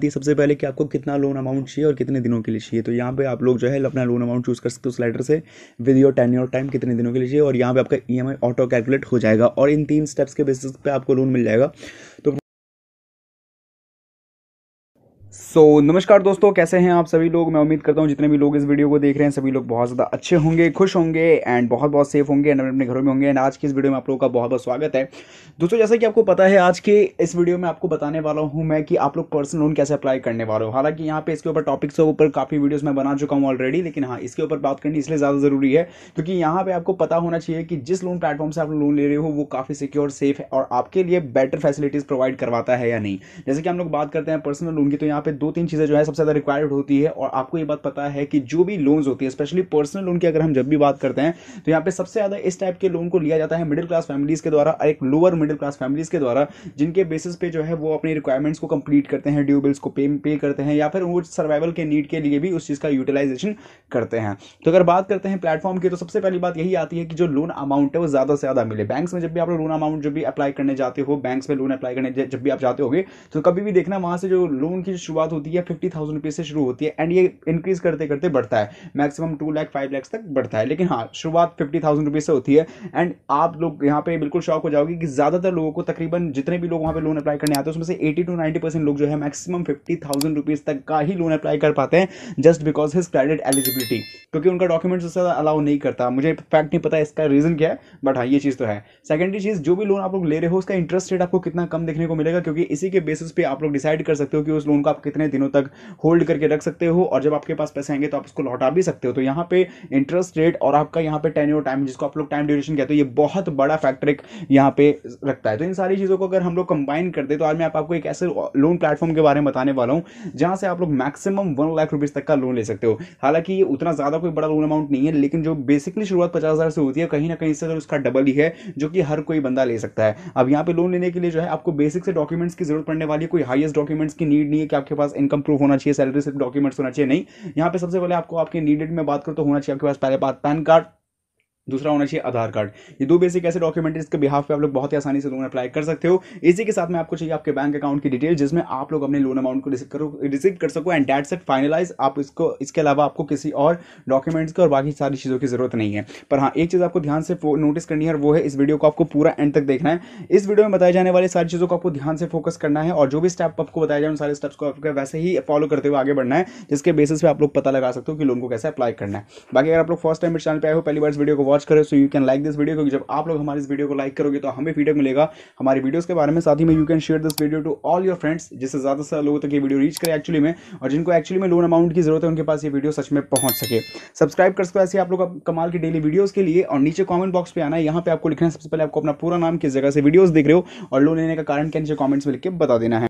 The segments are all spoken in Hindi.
आती है सबसे पहले कि आपको कितना लोन अमाउंट चाहिए और कितने दिनों के लिए चाहिए तो यहाँ पे आप लोग जो है अपना लोन अमाउंट चूज़ कर सकते हो स्लाइडर से with your tenure time कितने दिनों के लिए चाहिए और यहाँ पे आपका ई ऑटो कैलकुलेट हो जाएगा और इन तीन स्टेप्स के बेसिस पे आपको लोन मिल जाएगा तो सो so, नमस्कार दोस्तों कैसे हैं आप सभी लोग मैं उम्मीद करता हूं जितने भी लोग इस वीडियो को देख रहे हैं सभी लोग बहुत ज़्यादा अच्छे होंगे खुश होंगे एंड बहुत बहुत सेफ होंगे एंड अपने घरों में होंगे एंड आज की इस वीडियो में आप लोगों का बहुत बहुत स्वागत है दोस्तों जैसा कि आपको पता है आज के इस वीडियो में आपको बताने वाला हूँ मैं कि आप लोग पर्सनल लोन कैसे अप्लाई करने वाले हो हालांकि यहाँ पर इसके ऊपर टॉपिक्स के ऊपर काफ़ी वीडियोज़ मैं बना चुका हूँ ऑलरेडी लेकिन हाँ इसके ऊपर बात करनी इसलिए ज़्यादा ज़रूरी है क्योंकि यहाँ पर आपको पता होना चाहिए कि जिस लोन प्लेटफॉर्म से आप लोन ले रहे हो वो काफ़ी सिक्योर सेफ है और आपके लिए बेटर फैसिलिटीज़ प्रोवाइड करवाता है या नहीं जैसे कि हम लोग बात करते हैं पर्सनल लोन की तो यहाँ यहाँ पे दो तीन चीज़ें जो है सबसे ज़्यादा रिक्वायर्ड होती है और आपको ये बात पता है कि जो भी लोन्स होती है स्पेशली पर्सनल लोन की अगर हम जब भी बात करते हैं तो यहाँ पे सबसे ज़्यादा इस टाइप के लोन को लिया जाता है मिडिल क्लास फैमिलीज़ के द्वारा एक लोअर मिडिल क्लास फैमिलीज़ के द्वारा जिनके बेसिस पे जो है वो अपनी रिक्वायरमेंट्स को कंप्लीट करते हैं ड्यू बिल्स को पे पे करते हैं या फिर वो सर्वाइवल के नीड के लिए भी उस चीज़ का यूटिलाइजेशन करते हैं तो अगर बात करते हैं प्लेटफॉर्म की तो सबसे पहली बात यही आती है कि जो लोन अमाउंट है वो ज़्यादा से ज़्यादा मिले बैंक्स में जब भी आप लोन अमाउंट जब भी अप्लाई करने जाते हो बैंक्स में लोन अप्लाई करने जब भी आप जाते होगे तो कभी भी देखना वहाँ से जो लोन की शुरुआत होती है फिफ्टी थाउजेंड रुपीज़ से शुरू होती है एंड ये इंक्रीज़ करते करते बढ़ता है maximum two lakh five lakhs तक बढ़ता है लेकिन हाँ शुरुआत फिफ्टी थाउजेंड रुपीज़ से होती है एंड आप लोग यहाँ पे बिल्कुल शौक हो जाओगे कि ज़्यादातर लोगों को तकरीबन जितने भी लोग वहाँ पे लोन अप्लाई करने आते हैं उसमें से एटी टू नाइन्टी परसेंट लोग जो है मैक्सिमम फिफ्टी थाउजेंड रुपीज़ तक का ही लोन अप्लाई कर पाते हैं just because his credit eligibility क्योंकि उनका डॉक्यूमेंट्स उससे अलाउ नहीं करता मुझे फैक्ट नहीं पता इसका रीज़न क्या है बट हाँ ये चीज़ तो है सेकेंडरी चीज़ जो भी लोन आप लोग ले रहे हो उसका इंटरेस्ट रेट आपको कितना कम देखने को मिलेगा क्योंकि इसी के बेसिस पे आप लोग डिसाइड कर सकते हो कि उस लोन को आप आप कितने दिनों तक होल्ड करके रख सकते हो और जब आपके पास पैसे आएंगे तो आप उसको लौटा भी सकते हो तो यहाँ पे इंटरेस्ट रेट और आपका यहाँ पे टेन टाइम जिसको आप लोग टाइम ड्यूरेशन कहते हो ये बहुत बड़ा फैक्टर एक यहाँ पे रखता है तो इन सारी चीज़ों को अगर हम लोग कंबाइन कर दे तो आज मैं आप आपको एक ऐसे लोन प्लेटफॉर्म के बारे में बताने वाला हूँ जहाँ से आप लोग मैक्सिमम वन लाख रुपीज़ तक का लोन ले सकते हो हालांकि ये उतना ज़्यादा कोई बड़ा लोन अमाउंट नहीं है लेकिन जो बेसिकली शुरुआत पचास हज़ार से होती है कहीं ना कहीं इससे उसका डबल ही है जो कि हर कोई बंदा ले सकता है अब यहाँ पे लोन लेने के लिए जो है आपको बेसिक से डॉक्यूमेंट्स की जरूरत पड़ने वाली है कोई हाईएस्ट डॉक्यूमेंट्स की नीड नहीं है कि आपके आपके पास इनकम प्रूफ होना चाहिए सैलरी सिर्फ डॉक्यूमेंट्स होना चाहिए नहीं यहाँ पे सबसे पहले आपको आपके नीडेड में बात करो तो होना चाहिए आपके पास पहले बात पैन कार्ड दूसरा होना चाहिए आधार कार्ड ये दो बेसिक ऐसे डॉक्यूमेंट इसके बिहाफ पे आप लोग बहुत ही आसानी से लोन अप्लाई कर सकते हो इसी के साथ में आपको चाहिए आपके बैंक अकाउंट की डिटेल जिसमें आप लोग अपने लोन अमाउंट को रिसीव करो रिसीव कर सको एंड डेट सेट फाइनलाइज आप इसको इसके अलावा आपको किसी और डॉक्यूमेंट्स की और बाकी सारी चीज़ों की जरूरत नहीं है पर हाँ एक चीज़ आपको ध्यान से नोटिस करनी है और वो है इस वीडियो को आपको पूरा एंड तक देखना है इस वीडियो में बताई जाने वाली सारी चीज़ों को आपको ध्यान से फोकस करना है और जो भी स्टेप आपको बताया जाए उन सारे स्टेप्स को आपको वैसे ही फॉलो करते हुए आगे बढ़ना है जिसके बेसिस पे आप लोग पता लगा सकते हो कि लोन को कैसे अप्लाई करना है बाकी अगर आप लोग फर्स्ट टाइम चैनल पर आए हो पहली बार इस वीडियो को वॉच वॉच करें so you can like this video क्योंकि जब आप लोग हमारे इस वीडियो को लाइक करोगे तो हमें फीडबैक मिलेगा हमारी वीडियोज़ के बारे में साथ ही में you can share this video to all your friends जिससे ज़्यादा से लोगों तक ये वीडियो रीच करे एक्चुअली में और जिनको एक्चुअली में लोन अमाउंट की जरूरत है उनके पास ये वीडियो सच में पहुंच सके सब्सक्राइब कर सको ऐसे आप लोग कमाल की डेली वीडियोज़ के लिए और नीचे कॉमेंट बॉक्स पर आना है यहाँ पर आपको लिखना है सबसे पहले आपको अपना पूरा नाम किस जगह से वीडियोज़ देख रहे हो और लोन लेने का कारण क्या नीचे कॉमेंट्स में लिख के बता देना है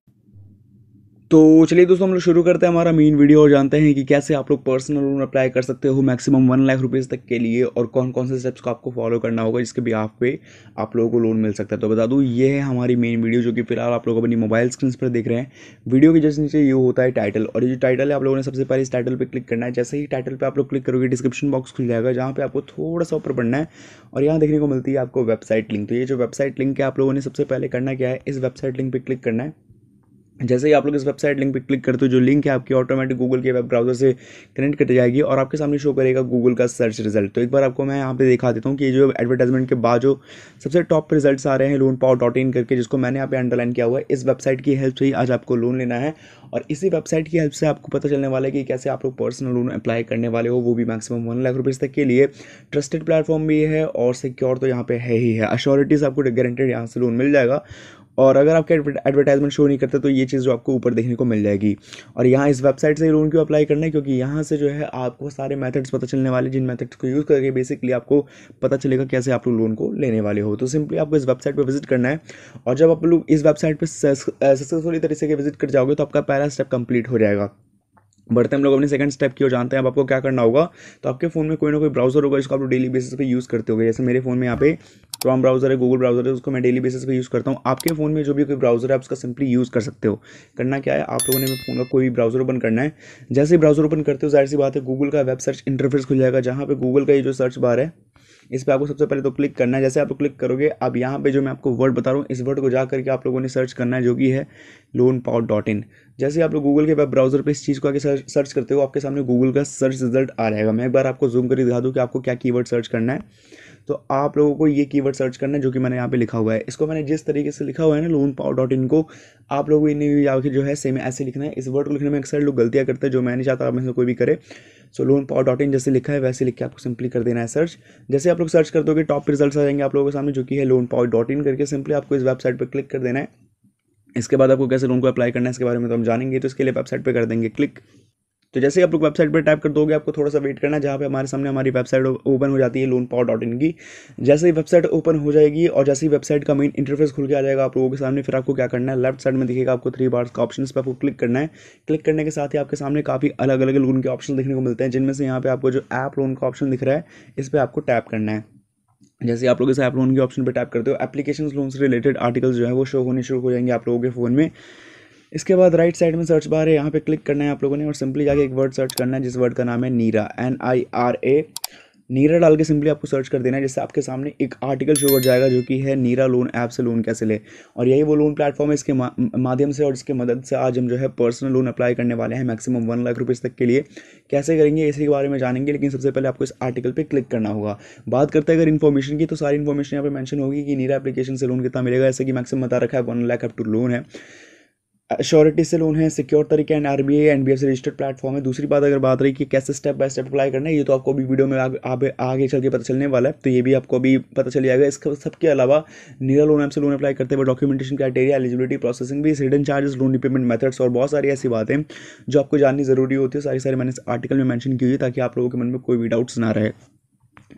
तो चलिए दोस्तों हम लोग शुरू करते हैं हमारा मेन वीडियो और जानते हैं कि कैसे आप लोग पर्सनल लोन अप्लाई कर सकते हो मैक्सिमम वन लाख रुपीज़ तक के लिए और कौन कौन से स्टेप्स को आपको फॉलो करना होगा जिसके आप पे आप लोगों को लोन मिल सकता है तो बता दूँ ये है हमारी मेन वीडियो जो कि फिलहाल आप लोग अपनी मोबाइल स्क्रीन पर देख रहे हैं वीडियो के जैसे नीचे ये होता है टाइटल और ये जो टाइटल है आप लोगों ने सबसे पहले इस टाइटल पर क्लिक करना है जैसे ही टाइटल पर आप लोग क्लिक करोगे डिस्क्रिप्शन बॉक्स खुल जाएगा जहाँ पर आपको थोड़ा सा ऊपर पढ़ना है और यहाँ देखने को मिलती है आपको वेबसाइट लिंक तो ये जो वेबसाइट लिंक है आप लोगों ने सबसे पहले करना क्या है इस वेबसाइट लिंक पर क्लिक करना है जैसे ही आप लोग इस वेबसाइट लिंक पर क्लिक करते हो जो लिंक है आपकी ऑटोमेटिक गूगल के वेब ब्राउजर से कनेक्ट कर जाएगी और आपके सामने शो करेगा गूगल का सर्च रिजल्ट तो एक बार आपको मैं यहाँ पे दिखा देता हूँ कि जो एडवर्टाइजमेंट के बाद जो सबसे टॉप रिजल्ट आ रहे हैं लोन पाओ डॉट इन करके जिसको मैंने यहाँ पे अंडरलाइन किया हुआ है इस वेबसाइट की हेल्प से ही आज आपको लोन लेना है और इसी वेबसाइट की हेल्प से आपको पता चलने वाला है कि कैसे आप लोग पर्सनल लोन अप्लाई करने वाले हो वो भी मैक्सिमम वन लाख रुपीज़ तक के लिए ट्रस्टेड प्लेटफॉर्म भी है और सिक्योर तो यहाँ पे है ही है अश्योरिटीज़ आपको गारंटेड यहाँ से लोन मिल जाएगा और अगर आपके एडवर्टाइजमेंट शो नहीं करते तो ये चीज़ जो आपको ऊपर देखने को मिल जाएगी और यहाँ इस वेबसाइट से लोन क्यों अप्लाई करना है क्योंकि यहाँ से जो है आपको सारे मेथड्स पता चलने वाले जिन मेथड्स को यूज़ करके बेसिकली आपको पता चलेगा कैसे आप लोग लोन को लेने वाले हो तो सिंपली आपको इस वेबसाइट पर विजिट करना है और जब आप लोग इस वेबसाइट पर सक्सेसफुली तरीके से विजिट कर जाओगे तो आपका पहला स्टेप कंप्लीट हो जाएगा बढ़ते हम लोग अपने सेकंड स्टेप की ओर जानते हैं अब आपको क्या करना होगा तो आपके फ़ोन में कोई ना कोई ब्राउजर होगा जिसको आप डेली बेसिस पे यूज़ करते होगे जैसे मेरे फ़ोन में यहाँ पे क्रोम ब्राउज़र है गूगल ब्राउज़र है उसको मैं डेली बेसिस पे यूज़ करता हूँ आपके फ़ोन में जो भी कोई ब्राउज़र है आप उसका सिंपली यूज़ कर सकते हो करना क्या है आप लोगों ने फ़ोन का कोई भी ब्राउज़र ओपन करना है जैसे ही ब्राउज़र ओपन करते हो जाहिर सी बात है गूगल का वेब सर्च इंटरफेस खुल जाएगा जहाँ पर गूगल का ये जो सर्च बार है इस पर आपको सबसे पहले तो क्लिक करना है जैसे आप क्लिक करोगे अब यहाँ पे जो मैं आपको वर्ड बता रहा हूँ इस वर्ड को जा करके आप लोगों ने सर्च करना है जो कि है लोन पावर डॉट इन जैसे आप लोग गूगल के वेब ब्राउजर पे इस चीज़ को आगे सर्च सर्च करते हो आपके सामने गूगल का सर्च रिजल्ट आ जाएगा मैं एक बार आपको जूम करके दिखा दूँ कि आपको क्या कीवर्ड सर्च करना है तो आप लोगों को ये कीवर्ड सर्च करना है जो कि मैंने यहाँ पे लिखा हुआ है इसको मैंने जिस तरीके से लिखा हुआ है ना लोन पाओ डॉट इन को आप लोगों को जाके जो है सेम ऐसे लिखना है इस वर्ड को लिखने में अक्सर लोग गलतियाँ करते हैं जो मैं नहीं चाहता आप में से कोई भी करे सो लोन पाओ डॉट इन जैसे लिखा है वैसे लिख के आपको सिंपली कर देना है सर्च जैसे आप लोग सर्च कर दोगे टॉप रिजल्ट आ जाएंगे आप लोगों के सामने जो कि है लोन पाओ डॉट इन करके सिंपली आपको इस वेबसाइट पर क्लिक कर देना है इसके बाद आपको कैसे लोन को अप्लाई करना है इसके बारे में तो हम जानेंगे तो इसके लिए वेबसाइट पर कर देंगे क्लिक तो जैसे आप लोग वेबसाइट पर टाइप कर दोगे आपको थोड़ा सा वेट करना है जहाँ पर हमारे सामने हमारी वेबसाइट ओपन हो जाती है लोन पावर डॉट इन की जैसे ही वेबसाइट ओपन हो जाएगी और जैसे ही वेबसाइट का मेन इंटरफेस खुल के आ जाएगा आप लोगों के सामने फिर आपको क्या करना है लेफ्ट साइड में दिखेगा आपको थ्री बार्स का ऑप्शन पर आपको क्लिक करना है क्लिक करने के साथ ही आपके सामने काफ़ी अलग अलग लोन के ऑप्शन देखने को मिलते हैं जिनमें से यहाँ पर आपको जो ऐप लोन का ऑप्शन दिख रहा है इस पर आपको टैप करना है जैसे आप लोग इस ऐप लोन के ऑप्शन पर टैप करते हो एप्लीकेशन लोन से रिलेटेड आर्टिकल जो है वो शो होने शुरू हो जाएंगे आप लोगों के फ़ोन में इसके बाद राइट साइड में सर्च बार है यहाँ पे क्लिक करना है आप लोगों ने और सिंपली जाके एक वर्ड सर्च करना है जिस वर्ड का नाम है नीरा एन आई आर ए नीरा डाल के सिंपली आपको सर्च कर देना है जिससे आपके सामने एक आर्टिकल शो कर जाएगा जो कि है नीरा लोन ऐप से लोन कैसे ले और यही वो लोन प्लेटफॉर्म है इसके मा, माध्यम से और इसके मदद से आज हम जो है पर्सनल लोन अप्लाई करने वाले हैं मैक्सिमम वन लाख रुपीज़ तक के लिए कैसे करेंगे इसी के बारे में जानेंगे लेकिन सबसे पहले आपको इस आर्टिकल पर क्लिक करना होगा बात करते हैं अगर इन्फॉर्मेशन की तो सारी इन्फॉर्मेशन यहाँ पर मैंशन होगी कि नीरा एप्लीकेशन से लोन कितना मिलेगा ऐसे कि मैक्सिमम बता रखा है one lakh up to loan है श्योरिटी से लोन है सिक्योर तरीके and R B I and B F C registered platform है दूसरी बात अगर बात रही कि कैसे स्टेप बाय स्टेप अप्लाई करना है ये तो आपको अभी वीडियो में आग, आग, आगे चल के पता चलने वाला है तो ये भी आपको अभी पता चल जाएगा इसके सबके अलावा नीरा लोन ऐप से लोन अप्लाई करते हुए डॉक्यूमेंटेशन क्राइटेरिया एलिजिबिलिटी प्रोसेसिंग भी return charges loan repayment methods और बहुत सारी ऐसी बातें जो आपको जाननी जरूरी होती है सारी सारी मैंने इस आर्टिकल में मैंशन की हुई ताकि आप लोगों के मन में कोई भी डाउट्स ना रहे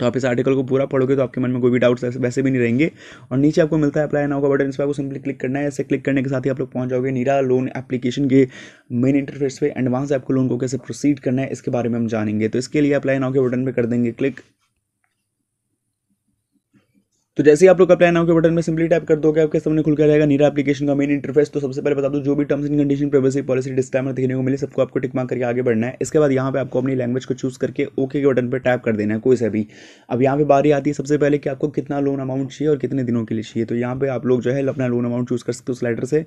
तो आप इस आर्टिकल को पूरा पढ़ोगे तो आपके मन में कोई भी डाउट्स वैसे भी नहीं रहेंगे और नीचे आपको मिलता है अप्लाई नाउ का बटन इस पर आपको सिंपली क्लिक करना है ऐसे क्लिक करने के साथ ही आप लोग पहुंच जाओगे नीरा लोन एप्लीकेशन के मेन इंटरफेस पे एंड वहाँ से आपको लोन को कैसे प्रोसीड करना है इसके बारे में हम जानेंगे तो इसके लिए अप्लाई नाउ के बटन पर कर देंगे क्लिक तो जैसे ही आप लोग का प्लान के बटन में सिंपली टाइप कर दोगे आपके सामने खुल कर रहेगा नीरा एप्लीकेशन का मेन इंटरफेस तो सबसे पहले बता दो जो भी terms and condition privacy policy disclaimer देखने को मिले सबको आपको टिक मार्क करके आगे बढ़ना है इसके बाद यहाँ पे आपको अपनी लैंग्वेज को चूज करके ओके के बटन पर टाइप कर देना है कोई से भी अब यहाँ पे बारी आती है सबसे पहले कि आपको कितना लोन अमाउंट चाहिए और कितने दिनों के लिए चाहिए तो यहाँ पे आप लोग जो है अपना लोन अमाउंट चूज कर सकते हो स्लाइडर से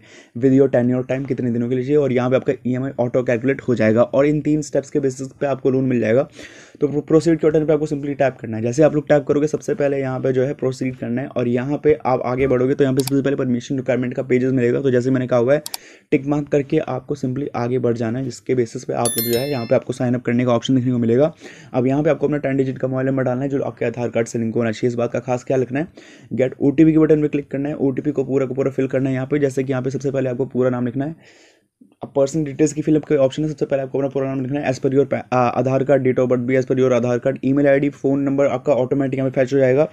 with your tenure time कितने दिनों के लिए चाहिए और यहाँ पर आपका ई ऑटो कैलकुलेट हो जाएगा और इन तीन स्टेप्स के बेसिस पर आपको लोन मिल जाएगा तो प्रोसीड के बटन पर आपको सिंपली टैप करना है जैसे आप लोग टैप करोगे सबसे पहले यहाँ पर जो है प्रोसीड करना है और यहाँ पर आप आगे बढ़ोगे तो यहाँ पर सबसे पहले परमिशन रिक्वायरमेंट का पेजेस मिलेगा तो जैसे मैंने कहा हुआ है टिक मार्क करके आपको सिंपली आगे बढ़ जाना है जिसके बेसिस पर आप लोग जो है यहाँ पर आपको साइनअप करने का ऑप्शन देखने को मिलेगा अब यहाँ पर आपको अपना टेन डिजिट का मोबाइल नंबर डालना है जो आपके आधार कार्ड से लिंक होना चाहिए इस बात का खास ख्याल रखना है गेट ओ के बटन पर क्लिक करना है ओ को पूरा को पूरा फिल करना है यहाँ पर जैसे कि यहाँ पर सबसे पहले आपको पूरा नाम लिखना है अब पर्सनल डिटेल्स की फिलअप के ऑप्शन है सबसे पहले आपको अपना पूरा नाम लिखना है as per your Aadhaar card date of birth भी as per your Aadhaar card email ID phone number आपका ऑटोमेटिक यहाँ पे फैच हो जाएगा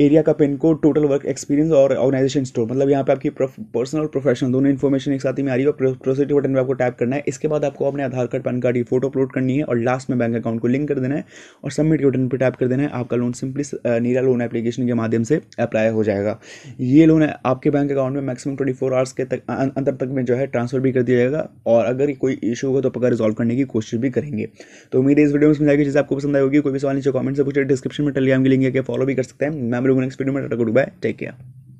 एरिया का pin code total work experience और ऑर्गेनाइजेशन स्टोर मतलब यहाँ पे आपकी पर्सनल और प्रोफेशनल दोनों इन्फॉर्मेशन एक साथ ही में आ रही है प्रोसेटिव बटन पर आपको टैप करना है इसके बाद आपको अपने आधार कार्ड पैन कार्ड की फोटो अपलोड करनी है और लास्ट में बैंक अकाउंट को लिंक कर देना है और सबमिट के बटन पर टैप कर देना है आपका loan simply Neera loan application के माध्यम से अप्लाई हो जाएगा ये लोन आपके बैंक अकाउंट में मैक्सिमम ट्वेंटी फोर आवर्स के तक अंतर तक में जो है ट्रांसफर भी कर दिया जाएगा और अगर कोई इशू होगा तो पकड़ रिजॉल्व करने की कोशिश भी करेंगे तो उम्मीद है इस वीडियो में समझाएगी जैसे आपको पसंद आएगी कोई भी सवाल नीचे कॉमेंट से पूछे डिस्क्रिप्शन में टेलीग्राम की लिंक है फॉलो भी कर सकते हैं मैं ബ്ലൂ നെക്സ്റ്റ് വീഡിയോ में tata goodbye take care